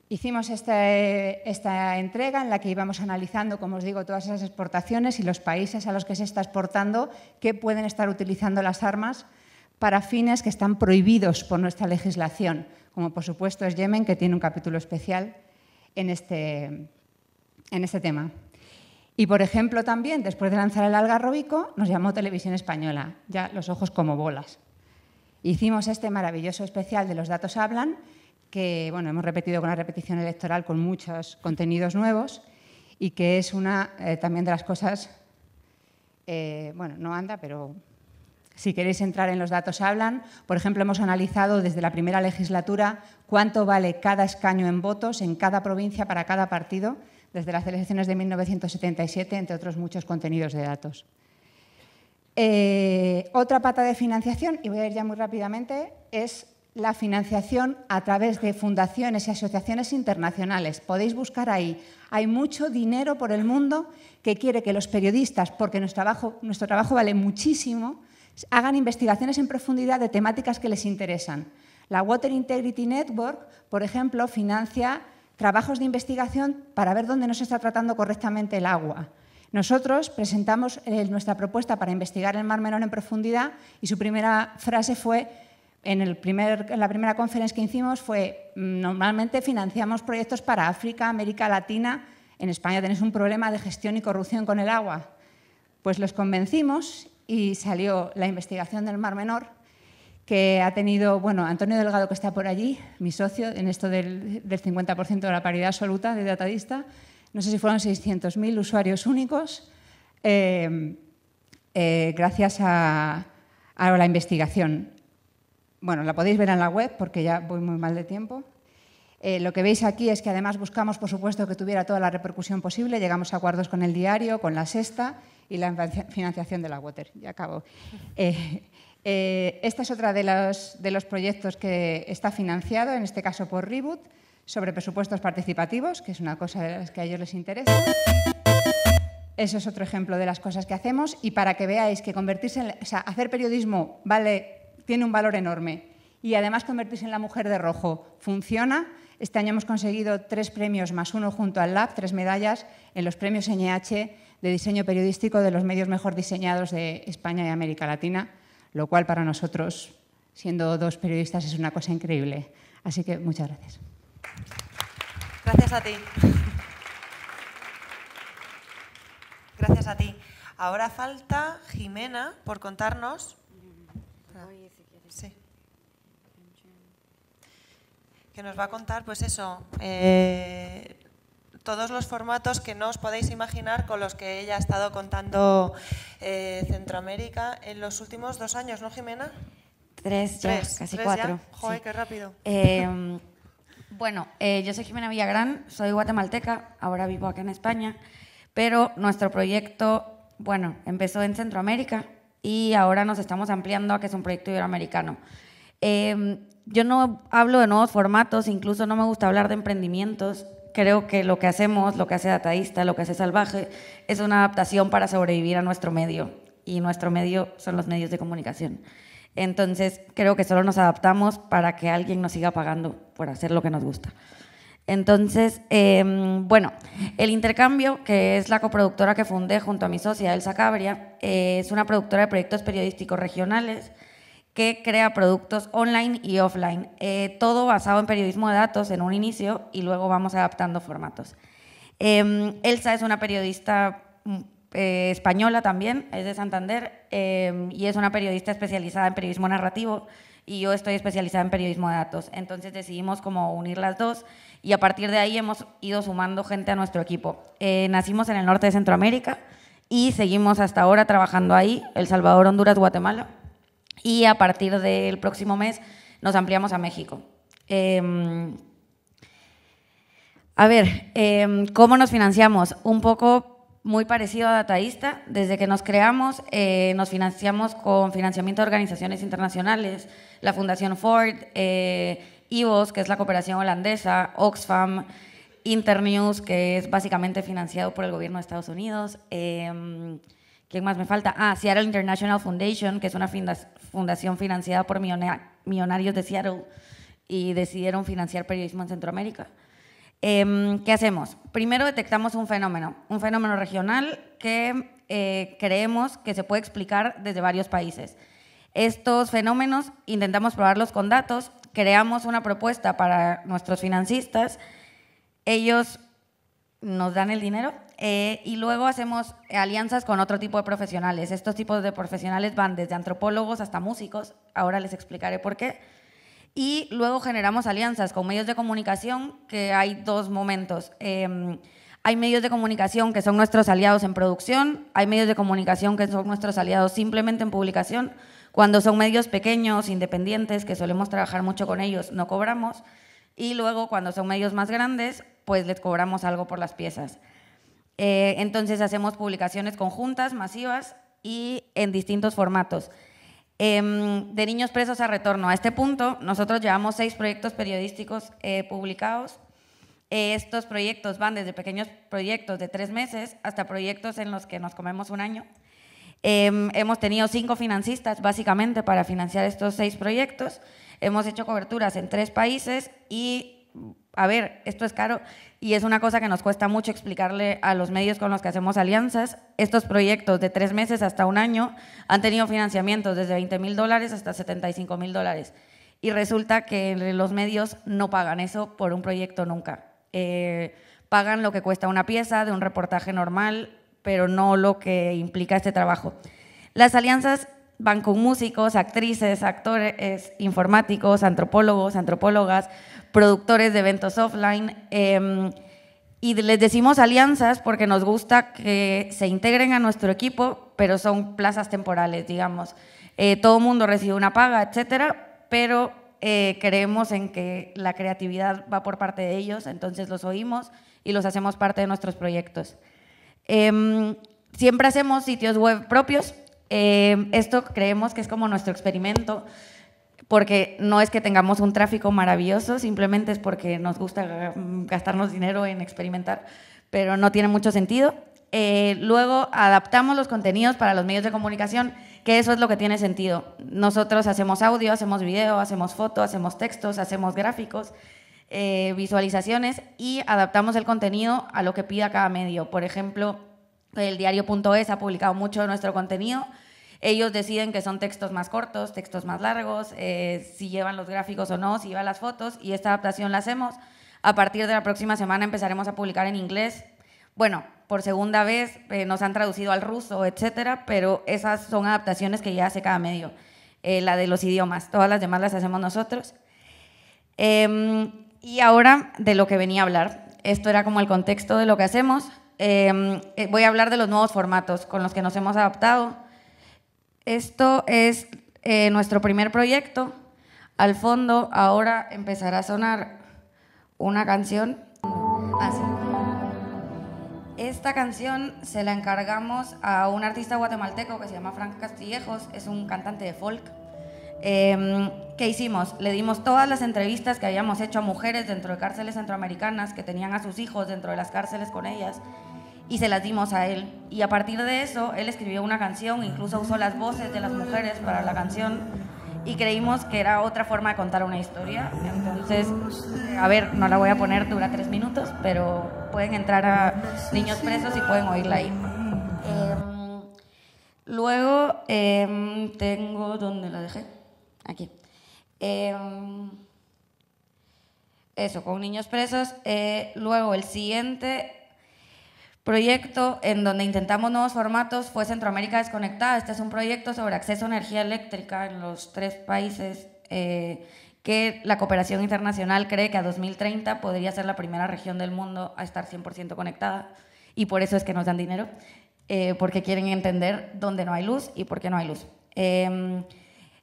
Hicimos esta, esta, entrega en la que íbamos analizando, como os digo, todas esas exportaciones y los países a los que se está exportando que pueden estar utilizando las armas para fines que están prohibidos por nuestra legislación como por supuesto es Yemen, que tiene un capítulo especial en este, en este tema. Y por ejemplo también, después de lanzar el Algarrobico, nos llamó Televisión Española, ya los ojos como bolas. Hicimos este maravilloso especial de Los datos hablan, que bueno, hemos repetido con la repetición electoral con muchos contenidos nuevos y que es una eh, también de las cosas, eh, bueno, no anda, pero si queréis entrar en los datos hablan, por ejemplo, hemos analizado desde la primera legislatura cuánto vale cada escaño en votos en cada provincia para cada partido, desde las elecciones de 1977, entre otros muchos contenidos de datos. Eh, otra pata de financiación, y voy a ir ya muy rápidamente, es la financiación a través de fundaciones y asociaciones internacionales. Podéis buscar ahí. Hay mucho dinero por el mundo que quiere que los periodistas, porque nuestro trabajo, nuestro trabajo vale muchísimo, hagan investigaciones en profundidad de temáticas que les interesan. La Water Integrity Network, por ejemplo, financia trabajos de investigación para ver dónde no se está tratando correctamente el agua. Nosotros presentamos eh, nuestra propuesta para investigar el Mar Menor en profundidad y su primera frase fue, en, el primer, la primera conferencia que hicimos fue, mm, normalmente financiamos proyectos para África, América Latina, en España tenéis un problema de gestión y corrupción con el agua. Pues los convencimos y salió la investigación del Mar Menor, que ha tenido, bueno, Antonio Delgado, que está por allí, mi socio, en esto del, 50% de la paridad absoluta de Datadista, no sé si fueron 600.000 usuarios únicos, eh, eh, gracias a, a la investigación. Bueno, la podéis ver en la web porque ya voy muy mal de tiempo. Eh, lo que veis aquí es que además buscamos, por supuesto, que tuviera toda la repercusión posible. Llegamos a acuerdos con el diario, con la sexta y la financiación de la Water. Ya acabo. Eh, eh, esta es otra de los, de los proyectos que está financiado, en este caso por Reboot, sobre presupuestos participativos, que es una cosa de las que a ellos les interesa. Eso es otro ejemplo de las cosas que hacemos y para que veáis que convertirse hacer periodismo vale, tiene un valor enorme y además convertirse en la mujer de rojo funciona, este año hemos conseguido tres premios más uno junto al LAB, tres medallas en los premios NH de diseño periodístico de los medios mejor diseñados de España y América Latina, lo cual para nosotros, siendo dos periodistas, es una cosa increíble. Así que muchas gracias. Gracias a ti. Gracias a ti. Ahora falta Jimena por contarnos. Sí que nos va a contar, pues eso, eh, todos los formatos que no os podéis imaginar con los que ella ha estado contando eh, Centroamérica en los últimos dos años, ¿no, Jimena? Tres, ya, casi cuatro. Joder, qué rápido. Em, bueno, eh, yo soy Jimena Villagrán, soy guatemalteca, ahora vivo aquí en España, pero nuestro proyecto, bueno, empezó en Centroamérica y ahora nos estamos ampliando a que es un proyecto iberoamericano. Em, yo no hablo de nuevos formatos, incluso no me gusta hablar de emprendimientos. Creo que lo que hacemos, lo que hace Dataísta, lo que hace Salvaje, es una adaptación para sobrevivir a nuestro medio. Y nuestro medio son los medios de comunicación. Entonces, creo que solo nos adaptamos para que alguien nos siga pagando por hacer lo que nos gusta. Entonces, em, bueno, el intercambio, que es la coproductora que fundé junto a mi socia Elsa Cabria, eh, es una productora de proyectos periodísticos regionales que crea productos online y offline, eh, todo basado en periodismo de datos en un inicio y luego vamos adaptando formatos. Em, Elsa es una periodista mm, eh, española también, es de Santander em, y es una periodista especializada en periodismo narrativo y yo estoy especializada en periodismo de datos. Entonces decidimos como unir las dos y a partir de ahí hemos ido sumando gente a nuestro equipo. Eh, nacimos en el norte de Centroamérica y seguimos hasta ahora trabajando ahí, El Salvador, Honduras, Guatemala y a partir del próximo mes nos ampliamos a México. Em, a ver, em, ¿cómo nos financiamos? Un poco muy parecido a Dataista. Desde que nos creamos, eh, nos financiamos con financiamiento de organizaciones internacionales, la Fundación Ford, eh, IVOS, que es la cooperación holandesa, Oxfam, Internews, que es básicamente financiado por el gobierno de Estados Unidos. Em, ¿Quién más me falta? Ah, Seattle International Foundation, que es una fundación financiada por millonarios de Seattle y decidieron financiar periodismo en Centroamérica. Em, ¿Qué hacemos? Primero detectamos un fenómeno, un fenómeno regional que eh, creemos que se puede explicar desde varios países. Estos fenómenos intentamos probarlos con datos, creamos una propuesta para nuestros financistas, ellos nos dan el dinero eh, y luego hacemos alianzas con otro tipo de profesionales. Estos tipos de profesionales van desde antropólogos hasta músicos. Ahora les explicaré por qué. Y luego generamos alianzas con medios de comunicación, que hay dos momentos. Em, hay medios de comunicación que son nuestros aliados en producción, hay medios de comunicación que son nuestros aliados simplemente en publicación. Cuando son medios pequeños, independientes, que solemos trabajar mucho con ellos, no cobramos. Y luego cuando son medios más grandes, pues les cobramos algo por las piezas. Eh, entonces hacemos publicaciones conjuntas, masivas y en distintos formatos. Em, de niños presos a retorno. A este punto, nosotros llevamos seis proyectos periodísticos eh, publicados. Eh, estos proyectos van desde pequeños proyectos de tres meses hasta proyectos en los que nos comemos un año. Em, hemos tenido cinco financistas básicamente para financiar estos seis proyectos. Hemos hecho coberturas en tres países y, a ver, esto es caro, y es una cosa que nos cuesta mucho explicarle a los medios con los que hacemos alianzas. Estos proyectos de tres meses hasta un año han tenido financiamientos desde 20 mil dólares hasta 75 mil dólares y resulta que los medios no pagan eso por un proyecto nunca. Eh, pagan lo que cuesta una pieza de un reportaje normal, pero no lo que implica este trabajo. Las alianzas van con músicos, actrices, actores, informáticos, antropólogos, antropólogas, productores de eventos offline. Em, y les decimos alianzas porque nos gusta que se integren a nuestro equipo, pero son plazas temporales, digamos. Eh, todo el mundo recibe una paga, etcétera, pero eh, creemos en que la creatividad va por parte de ellos, entonces los oímos y los hacemos parte de nuestros proyectos. Em, siempre hacemos sitios web propios, eh, esto creemos que es como nuestro experimento, porque no es que tengamos un tráfico maravilloso, simplemente es porque nos gusta gastarnos dinero en experimentar, pero no tiene mucho sentido. Eh, luego adaptamos los contenidos para los medios de comunicación, que eso es lo que tiene sentido. Nosotros hacemos audio, hacemos video, hacemos fotos, hacemos textos, hacemos gráficos, eh, visualizaciones y adaptamos el contenido a lo que pida cada medio. Por ejemplo, el diario.es ha publicado mucho nuestro contenido. Ellos deciden que son textos más cortos, textos más largos, eh, si llevan los gráficos o no, si llevan las fotos y esta adaptación la hacemos. A partir de la próxima semana empezaremos a publicar en inglés. Bueno, por segunda vez eh, nos han traducido al ruso, etcétera, pero esas son adaptaciones que ya hace cada medio, eh, la de los idiomas. Todas las demás las hacemos nosotros. Em, y ahora de lo que venía a hablar. Esto era como el contexto de lo que hacemos. Em, eh, voy a hablar de los nuevos formatos con los que nos hemos adaptado. Esto es eh, nuestro primer proyecto. Al fondo ahora empezará a sonar una canción. Esta canción se la encargamos a un artista guatemalteco que se llama Frank Castillejos, es un cantante de folk. Eh, ¿Qué hicimos? Le dimos todas las entrevistas que habíamos hecho a mujeres dentro de cárceles centroamericanas que tenían a sus hijos dentro de las cárceles con ellas y se las dimos a él. Y a partir de eso, él escribió una canción, incluso usó las voces de las mujeres para la canción y creímos que era otra forma de contar una historia. Entonces, a ver, no la voy a poner, dura tres minutos, pero pueden entrar a Niños Presos y pueden oírla ahí. Em, luego, em, tengo, ¿dónde la dejé? Aquí. Em, eso, con Niños Presos. Eh, luego, el siguiente proyecto en donde intentamos nuevos formatos fue Centroamérica Desconectada. Este es un proyecto sobre acceso a energía eléctrica en los tres países eh, que la cooperación internacional cree que a 2030 podría ser la primera región del mundo a estar 100% conectada y por eso es que nos dan dinero, eh, porque quieren entender dónde no hay luz y por qué no hay luz. Em,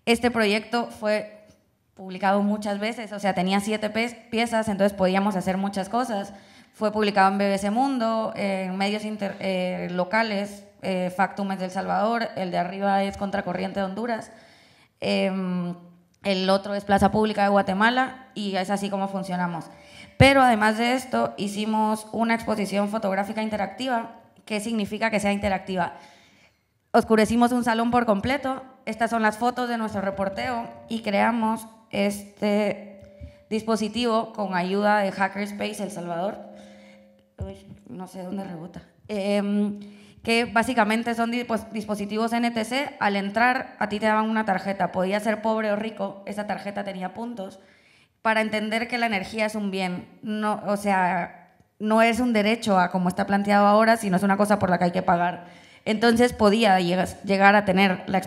este proyecto fue publicado muchas veces, o sea, tenía siete piezas, entonces podíamos hacer muchas cosas. Fue publicado en BBC Mundo, en medios eh, locales, eh, Factum es de El Salvador, el de arriba es Contracorriente de Honduras, em, el otro es Plaza Pública de Guatemala y es así como funcionamos. Pero además de esto, hicimos una exposición fotográfica interactiva. ¿Qué significa que sea interactiva? Oscurecimos un salón por completo, estas son las fotos de nuestro reporteo y creamos este dispositivo con ayuda de Hackerspace El Salvador no sé dónde rebota, em, que básicamente son pues, dispositivos NTC. Al entrar, a ti te daban una tarjeta. Podía ser pobre o rico, esa tarjeta tenía puntos. Para entender que la energía es un bien, no, o sea, no es un derecho a como está planteado ahora, sino es una cosa por la que hay que pagar. Entonces podía llegar a tener la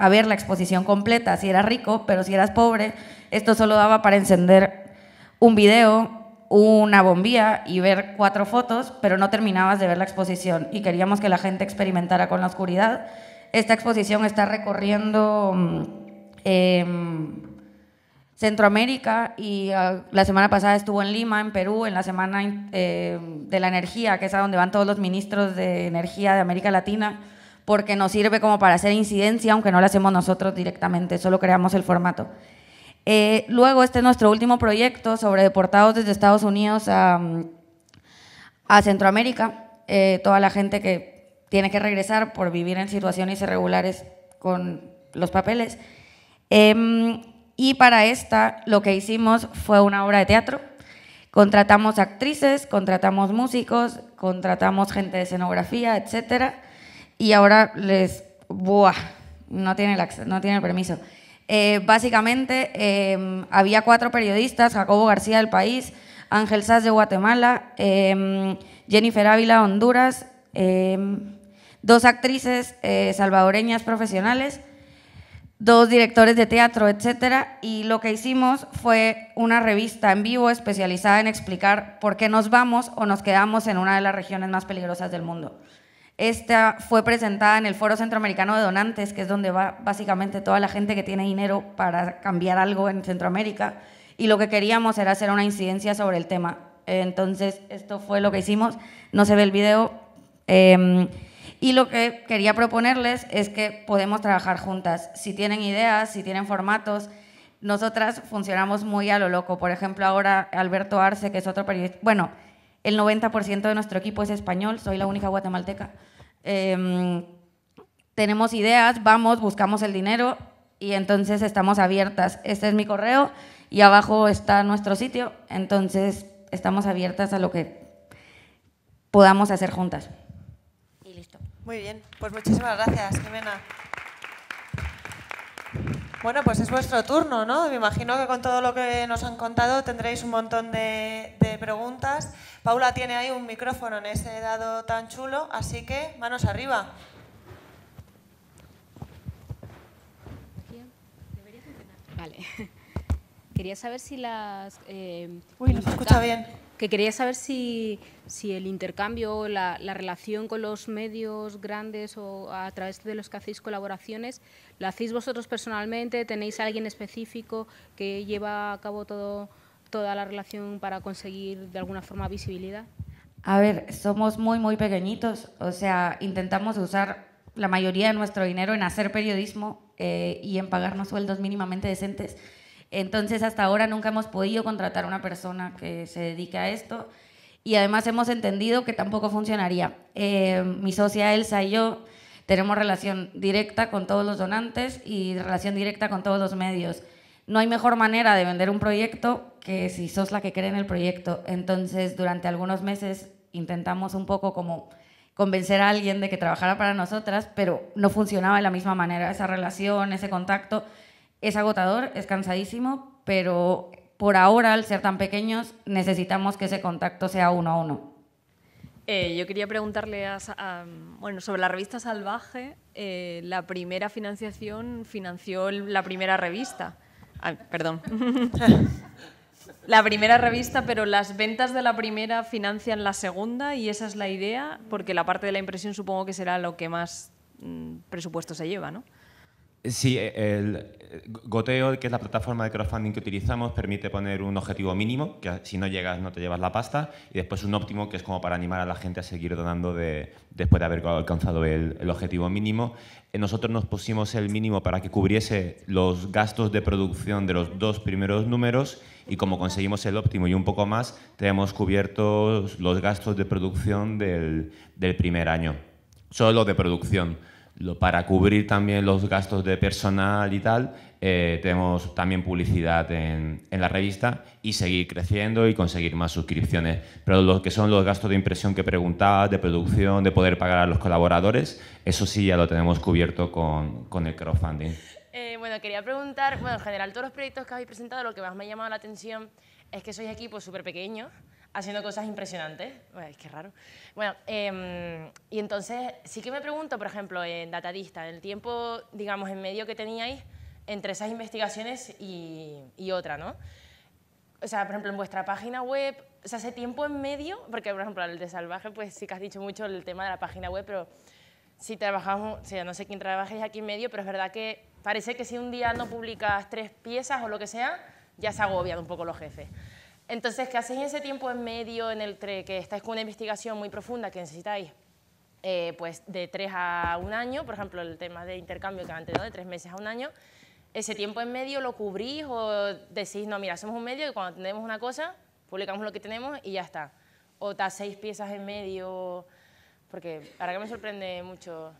a ver la exposición completa si eras rico, pero si eras pobre, esto solo daba para encender un video una bombilla y ver cuatro fotos, pero no terminabas de ver la exposición y queríamos que la gente experimentara con la oscuridad. Esta exposición está recorriendo mm, em, Centroamérica y ah, la semana pasada estuvo en Lima, en Perú, en la semana em, de la energía, que es a donde van todos los ministros de energía de América Latina, porque nos sirve como para hacer incidencia, aunque no la hacemos nosotros directamente, solo creamos el formato. Eh, luego, este es nuestro último proyecto sobre deportados desde Estados Unidos a, Centroamérica. Eh, toda la gente que tiene que regresar por vivir en situaciones irregulares con los papeles. Em, y para esta lo que hicimos fue una obra de teatro. Contratamos actrices, contratamos músicos, contratamos gente de escenografía, etcétera. Y ahora les... ¡Buah! No tiene no tiene el permiso. Eh, básicamente em, había cuatro periodistas, Jacobo García del País, Ángel Sass de Guatemala, em, Jennifer Ávila Honduras, em, dos actrices eh, salvadoreñas profesionales, dos directores de teatro, etc. Y lo que hicimos fue una revista en vivo especializada en explicar por qué nos vamos o nos quedamos en una de las regiones más peligrosas del mundo. Esta fue presentada en el Foro Centroamericano de Donantes, que es donde va básicamente toda la gente que tiene dinero para cambiar algo en Centroamérica. Y lo que queríamos era hacer una incidencia sobre el tema. Entonces, esto fue lo que hicimos. No se ve el video. Em, y lo que quería proponerles es que podemos trabajar juntas. Si tienen ideas, si tienen formatos, nosotras funcionamos muy a lo loco. Por ejemplo, ahora Alberto Arce, que es otro periodista, bueno, el 90% de nuestro equipo es español, soy la única guatemalteca. Em, tenemos ideas, vamos, buscamos el dinero y entonces estamos abiertas. Este es mi correo y abajo está nuestro sitio, entonces estamos abiertas a lo que podamos hacer juntas. Y listo. Muy bien, pues muchísimas gracias, Jimena. Bueno, pues es vuestro turno, ¿no? Me imagino que con todo lo que nos han contado tendréis un montón de, preguntas. Paula tiene ahí un micrófono en ese dado tan chulo, así que manos arriba. Vale. [LAUGHS] Quería saber si las... Eh, Uy, no escucha ah, bien. Que quería saber si si el intercambio, la, la relación con los medios grandes o a través de los que hacéis colaboraciones, ¿la hacéis vosotros personalmente? ¿Tenéis alguien específico que lleva a cabo toda la relación para conseguir de alguna forma visibilidad? A ver, somos muy, muy pequeñitos, o sea, intentamos usar la mayoría de nuestro dinero en hacer periodismo eh, y en pagarnos sueldos mínimamente decentes. Entonces, hasta ahora nunca hemos podido contratar a una persona que se dedique a esto y además hemos entendido que tampoco funcionaría. Eh, mi socia Elsa y yo tenemos relación directa con todos los donantes y relación directa con todos los medios. No hay mejor manera de vender un proyecto que si sos la que cree en el proyecto. Entonces, durante algunos meses intentamos un poco como convencer a alguien de que trabajara para nosotras, pero no funcionaba de la misma manera esa relación, ese contacto. Es agotador, es cansadísimo, pero por ahora, al ser tan pequeños, necesitamos que ese contacto sea uno a uno. Eh, yo quería preguntarle bueno, sobre la revista Salvaje. Eh, la primera financiación financió la primera revista. perdón. [LAUGHS] la primera revista, pero las ventas de la primera financian la segunda y esa es la idea, porque la parte de la impresión supongo que será lo que más mm, presupuesto se lleva, ¿no? Sí, eh, el eh, Goteo, que es la plataforma de crowdfunding que utilizamos, permite poner un objetivo mínimo, que si no llegas no te llevas la pasta, y después un óptimo, que es como para animar a la gente a seguir donando después de haber alcanzado el, objetivo mínimo. Eh, nosotros nos pusimos el mínimo para que cubriese los gastos de producción de los dos primeros números, y como conseguimos el óptimo y un poco más, tenemos cubiertos los gastos de producción del, del primer año, solo de producción para cubrir también los gastos de personal y tal, eh, tenemos también publicidad en, la revista y seguir creciendo y conseguir más suscripciones. Pero lo que son los gastos de impresión que preguntabas, de producción, de poder pagar a los colaboradores, eso sí ya lo tenemos cubierto con, el crowdfunding. Eh, bueno, quería preguntar, en general todos los proyectos que habéis presentado, lo que más me ha llamado la atención es que sois equipos súper pequeños haciendo cosas impresionantes. es que raro. Bueno, em, y entonces sí que me pregunto, por ejemplo, en eh, Datadista, el tiempo, digamos, en medio que teníais entre esas investigaciones y, otra, ¿no? O sea, por ejemplo, en vuestra página web, o sea, ese tiempo en medio, porque, por ejemplo, el de Salvaje, pues sí que has dicho mucho el tema de la página web, pero si trabajamos, o sea, no sé quién trabajáis aquí en medio, pero es verdad que parece que si un día no publicas tres piezas o lo que sea, ya se agobian un poco los jefes. Entonces, ¿qué hacéis en ese tiempo en medio en el que estáis con una investigación muy profunda que necesitáis? Eh, pues de tres a un año, por ejemplo, el tema de intercambio que han tenido de tres meses a un año, ese tiempo en medio lo cubrís o decís, no, mira, somos un medio y cuando tenemos una cosa, publicamos lo que tenemos y ya está. O te seis piezas en medio, porque ahora que me sorprende mucho.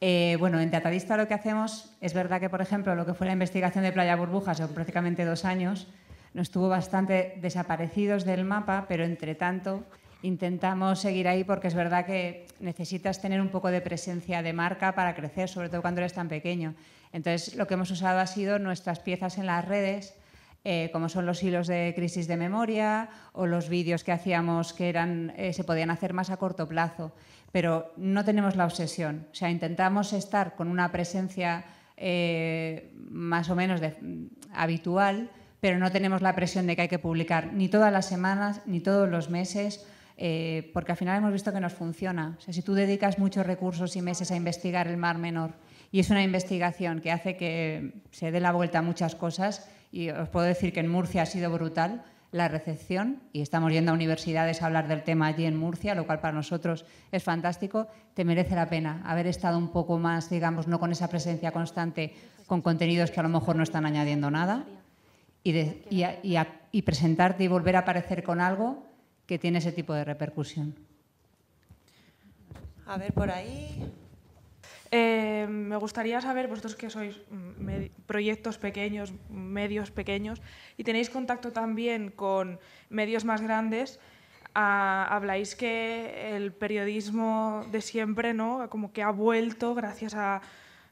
Eh, bueno, en Teatadista lo que hacemos, es verdad que, por ejemplo, lo que fue la investigación de Playa Burbuja son prácticamente dos años, nos tuvo bastante desaparecidos del mapa, pero entre tanto intentamos seguir ahí porque es verdad que necesitas tener un poco de presencia de marca para crecer, sobre todo cuando eres tan pequeño. Entonces, lo que hemos usado ha sido nuestras piezas en las redes, eh, como son los hilos de crisis de memoria o los vídeos que hacíamos que eran, eh, se podían hacer más a corto plazo. Pero no tenemos la obsesión. O sea, intentamos estar con una presencia eh, más o menos mm, habitual pero no tenemos la presión de que hay que publicar ni todas las semanas, ni todos los meses, eh, porque al final hemos visto que nos funciona. sea, si tú dedicas muchos recursos y meses a investigar el mar menor y es una investigación que hace que se dé la vuelta a muchas cosas, y os puedo decir que en Murcia ha sido brutal la recepción, y estamos yendo a universidades a hablar del tema allí en Murcia, lo cual para nosotros es fantástico, te merece la pena haber estado un poco más, digamos, no con esa presencia constante, con contenidos que a lo mejor no están añadiendo nada y, presentarte y volver a aparecer con algo que tiene ese tipo de repercusión. A ver, por ahí. Eh, me gustaría saber, vosotros que sois mm, proyectos pequeños, medios pequeños, y tenéis contacto también con medios más grandes, ah, habláis que el periodismo de siempre, ¿no? Como que ha vuelto gracias a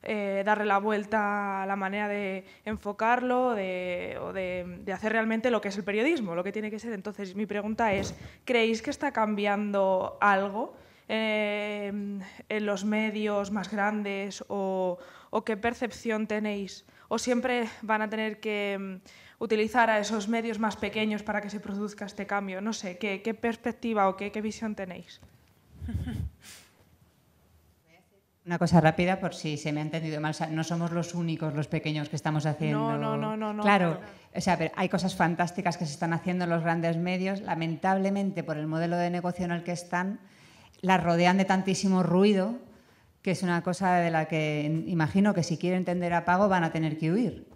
eh, darle la vuelta a la manera de enfocarlo de, o de, hacer realmente lo que es el periodismo, lo que tiene que ser. Entonces, mi pregunta es, ¿creéis que está cambiando algo eh, en los medios más grandes o, qué percepción tenéis? ¿O siempre van a tener que mm, utilizar a esos medios más pequeños para que se produzca este cambio? No sé, ¿qué, perspectiva o qué, qué visión tenéis? [LAUGHS] Una cosa rápida por si se me ha entendido mal. no somos los únicos, los pequeños que estamos haciendo. No, no, no, no. claro, o sea, hay cosas fantásticas que se están haciendo en los grandes medios. Lamentablemente, por el modelo de negocio en el que están, las rodean de tantísimo ruido que es una cosa de la que imagino que si quieren tender a pago van a tener que huir.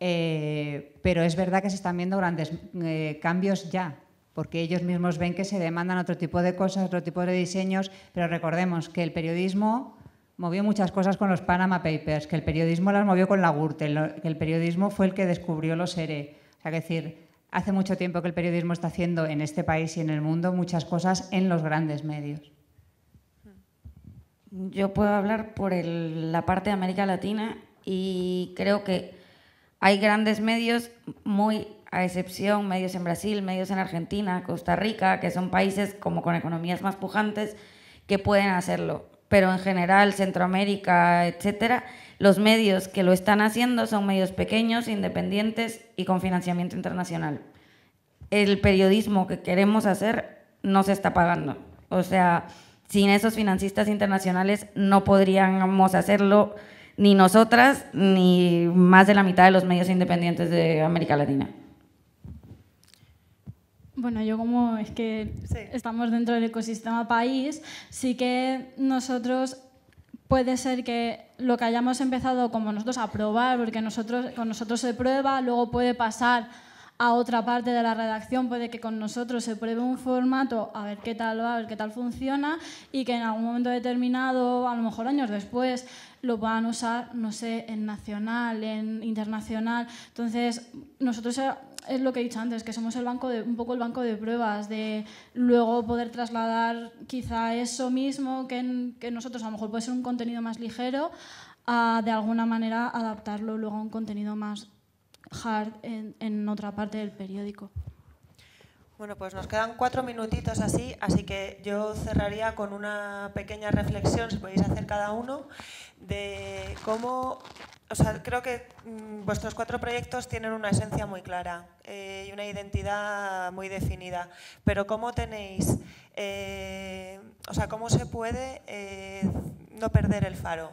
Eh, pero es verdad que se están viendo grandes eh, cambios ya, porque ellos mismos ven que se demandan otro tipo de cosas, otro tipo de diseños, pero recordemos que el periodismo movió muchas cosas con los Panama Papers, que el periodismo las movió con la Gürtel, que el periodismo fue el que descubrió los ERE. O sea, que decir, hace mucho tiempo que el periodismo está haciendo en este país y en el mundo muchas cosas en los grandes medios. Yo puedo hablar por la parte de América Latina y creo que hay grandes medios muy a excepción, medios en Brasil, medios en Argentina, Costa Rica, que son países como con economías más pujantes que pueden hacerlo pero en general Centroamérica, etcétera, los medios que lo están haciendo son medios pequeños, independientes y con financiamiento internacional. El periodismo que queremos hacer no se está pagando. O sea, sin esos financistas internacionales no podríamos hacerlo ni nosotras ni más de la mitad de los medios independientes de América Latina. Bueno, yo como es que estamos dentro del ecosistema país, sí que nosotros puede ser que lo que hayamos empezado como nosotros a probar, porque nosotros, con nosotros se prueba, luego puede pasar a otra parte de la redacción, puede que con nosotros se pruebe un formato, a ver qué tal va, a ver qué tal funciona, y que en algún momento determinado, a lo mejor años después, lo puedan usar, no sé, en nacional, en internacional. Entonces, nosotros es lo que he dicho antes, que somos el banco de, un poco el banco de pruebas, de luego poder trasladar quizá eso mismo que, que nosotros a lo mejor puede ser un contenido más ligero, a de alguna manera adaptarlo luego a un contenido más hard en, en otra parte del periódico. Bueno, pues nos quedan cuatro minutitos así, así que yo cerraría con una pequeña reflexión, si podéis hacer cada uno, de cómo, o sea, creo que mm, vuestros cuatro proyectos tienen una esencia muy clara eh, y una identidad muy definida, pero cómo tenéis, eh, o sea, cómo se puede eh, no perder el faro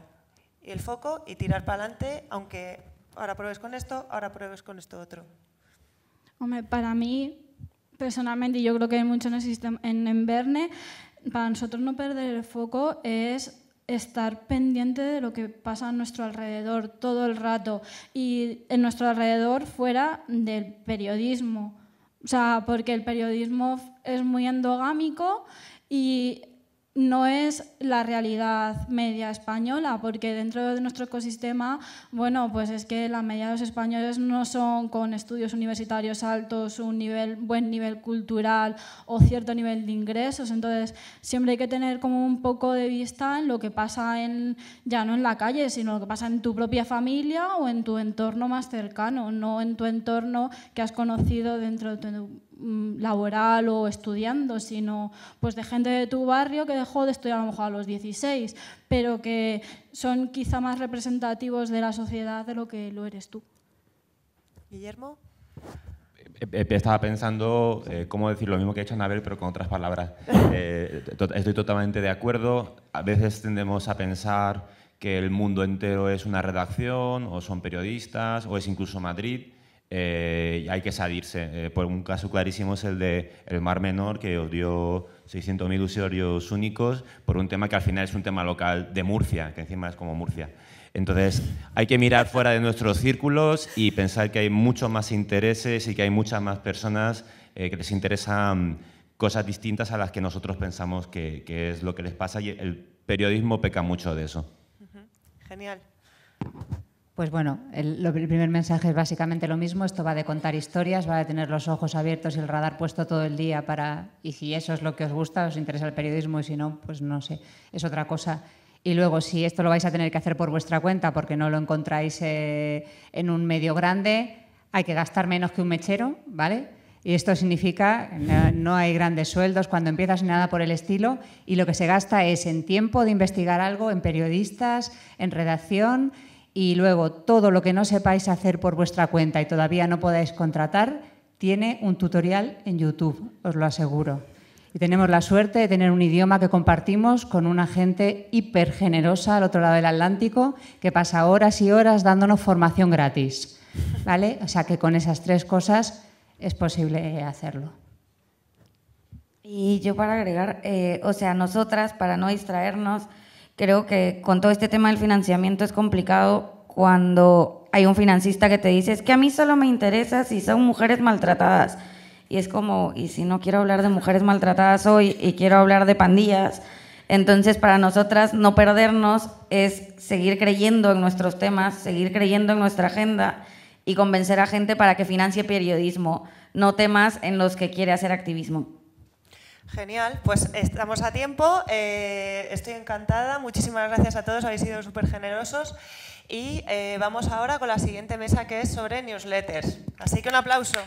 y el foco y tirar para adelante, aunque ahora pruebes con esto, ahora pruebes con esto otro. Hombre, para mí personalmente, y yo creo que hay mucho en, en Verne, para nosotros no perder el foco es estar pendiente de lo que pasa a nuestro alrededor todo el rato y en nuestro alrededor fuera del periodismo. O sea, porque el periodismo es muy endogámico y no es la realidad media española, porque dentro de nuestro ecosistema, bueno, pues es que la media de los españoles no son con estudios universitarios altos, un nivel, buen nivel cultural o cierto nivel de ingresos. Entonces, siempre hay que tener como un poco de vista en lo que pasa en, ya no en la calle, sino lo que pasa en tu propia familia o en tu entorno más cercano, no en tu entorno que has conocido dentro de tu Mm, laboral o estudiando, sino pues de gente de tu barrio que dejó de estudiar a lo mejor a los 16, pero que son quizá más representativos de la sociedad de lo que lo eres tú. Guillermo. Eh, eh, eh, estaba pensando cómo decir lo mismo que ha hecho Anabel, pero con otras palabras. [LAUGHS] estoy totalmente de acuerdo. A veces tendemos a pensar que el mundo entero es una redacción, o son periodistas, o es incluso Madrid eh, hay que salirse. Eh, por un caso clarísimo es el de el Mar Menor, que dio 600.000 usuarios únicos por un tema que al final es un tema local de Murcia, que encima es como Murcia. Entonces, hay que mirar fuera de nuestros círculos y pensar que hay muchos más intereses y que hay muchas más personas eh, que les interesan cosas distintas a las que nosotros pensamos que, que es lo que les pasa y el periodismo peca mucho de eso. Genial. Pues bueno, el, primer mensaje es básicamente lo mismo, esto va de contar historias, va de tener los ojos abiertos y el radar puesto todo el día para, y si eso es lo que os gusta, os interesa el periodismo y si no, pues no sé, es otra cosa. Y luego, si esto lo vais a tener que hacer por vuestra cuenta porque no lo encontráis eh, en un medio grande, hay que gastar menos que un mechero, ¿vale? Y esto significa no, no hay grandes sueldos cuando empiezas ni nada por el estilo y lo que se gasta es en tiempo de investigar algo, en periodistas, en redacción y luego todo lo que no sepáis hacer por vuestra cuenta y todavía no podáis contratar, tiene un tutorial en YouTube, os lo aseguro. Y tenemos la suerte de tener un idioma que compartimos con una gente hiper generosa al otro lado del Atlántico que pasa horas y horas dándonos formación gratis. ¿Vale? O sea que con esas tres cosas es posible hacerlo. Y yo para agregar, eh, o sea, nosotras, para no distraernos, creo que con todo este tema del financiamiento es complicado cuando hay un financista que te dice, es que a mí solo me interesa si son mujeres maltratadas. Y es como, y si no quiero hablar de mujeres maltratadas hoy y quiero hablar de pandillas, entonces para nosotras no perdernos es seguir creyendo en nuestros temas, seguir creyendo en nuestra agenda y convencer a gente para que financie periodismo, no temas en los que quiere hacer activismo. Genial, pues estamos a tiempo. Eh, estoy encantada. Muchísimas gracias a todos, habéis sido súper generosos. Y eh, vamos ahora con la siguiente mesa que es sobre newsletters. Así que un aplauso.